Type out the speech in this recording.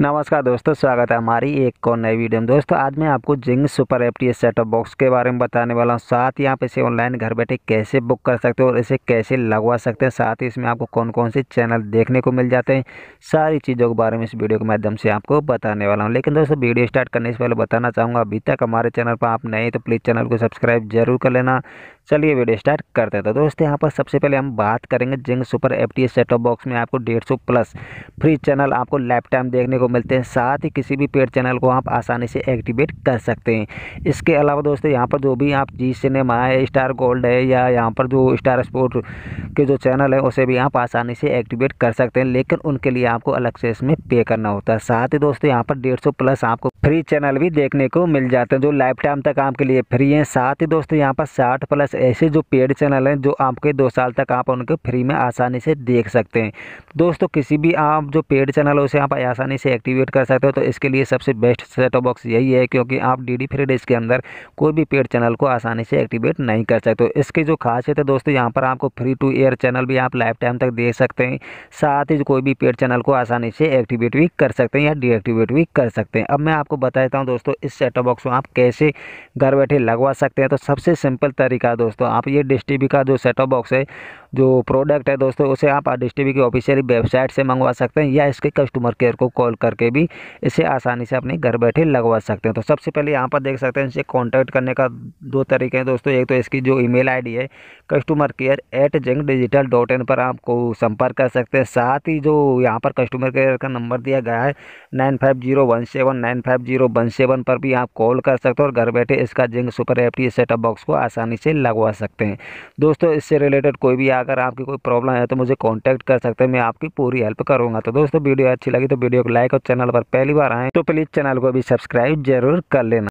नमस्कार दोस्तों स्वागत है हमारी एक और नई वीडियो में दोस्तों आज मैं आपको Zing super F T setup box के बारे में बताने वाला हूँ साथ ही आप इसे ऑनलाइन घर बैठे कैसे बुक कर सकते हो और इसे कैसे लगवा सकते हैं साथ ही इसमें आपको कौन कौन से चैनल देखने को मिल जाते हैं सारी चीज़ों के बारे में इस वीडियो के माध्यम से आपको बताने वाला हूँ लेकिन दोस्तों वीडियो स्टार्ट करने से पहले बताना चाहूँगा अभी तक हमारे चैनल पर आप नए तो प्लीज़ चैनल को सब्सक्राइब जरूर कर लेना चलिए वीडियो स्टार्ट करते हैं तो दोस्तों यहाँ पर सबसे पहले हम बात करेंगे Zing super F T set top box में आपको सौ प्लस फ्री चैनल आपको लाइफ टाइम देखने को मिलते हैं साथ ही किसी भी पेड चैनल को आप आसानी से एक्टिवेट कर सकते हैं इसके अलावा दोस्तों यहाँ पर जो भी आप जी सिनेमा है स्टार गोल्ड है या यहाँ पर जो स्टार स्पोर्ट के जो चैनल है उसे भी आप आसानी से एक्टिवेट कर सकते हैं लेकिन उनके लिए आपको अलग से इसमें पे करना होता है साथ ही दोस्तों यहाँ पर डेढ़ प्लस आपको फ्री चैनल भी देखने को मिल जाते हैं जो लाइफ टाइम तक आपके लिए फ्री हैं साथ ही दोस्तों यहाँ पर साठ प्लस ऐसे जो पेड चैनल हैं जो आपके दो साल तक आप उनके फ्री में आसानी से देख सकते हैं दोस्तों किसी भी आप जो पेड चैनल है उसे आप आसानी से एक्टिवेट कर सकते हो तो इसके लिए सबसे बेस्ट ऑफ बॉक्स यही है क्योंकि आप डी डी फ्री के अंदर कोई भी पेड चैनल को आसानी से एक्टिवेट नहीं कर सकते हो तो इसकी जो खासियत है दोस्तों यहाँ पर आपको फ्री टू एयर चैनल भी आप लाइफ टाइम तक देख सकते हैं साथ ही कोई भी पेड चैनल को आसानी से एक्टिवेट भी कर सकते हैं या डीएक्टिवेट भी कर सकते हैं अब मैं आपको बता देता हूँ दोस्तों इस सेटअप बॉक्स को आप कैसे घर बैठे लगवा सकते हैं तो सबसे सिंपल तरीका दोस्तों दोस्तों आप ये डिश टी का जो सेटअप बॉक्स है जो प्रोडक्ट है दोस्तों उसे आप डिश टी की ऑफिशियल वेबसाइट से मंगवा सकते हैं या इसके कस्टमर केयर को कॉल करके भी इसे आसानी से अपने घर बैठे लगवा सकते हैं तो सबसे पहले यहाँ पर देख सकते हैं इसे कॉन्टैक्ट करने का दो तरीके हैं दोस्तों एक तो इसकी जो ईमेल मेल है customer care at Zing digital dot in पर आपको संपर्क कर सकते हैं साथ ही जो यहाँ पर कस्टमर केयर का नंबर दिया गया है nine five zero one seven nine five zero one seven पर भी आप कॉल कर सकते हो और घर बैठे इसका Zing super F T setup box को आसानी से लगवा लगवा सकते हैं दोस्तों इससे रिलेटेड कोई भी अगर आपकी कोई प्रॉब्लम है तो मुझे कॉन्टैक्ट कर सकते हैं मैं आपकी पूरी हेल्प करूँगा तो दोस्तों वीडियो अच्छी लगी तो वीडियो को लाइक और चैनल पर पहली बार आएँ तो प्लीज़ चैनल को भी सब्सक्राइब जरूर कर लेना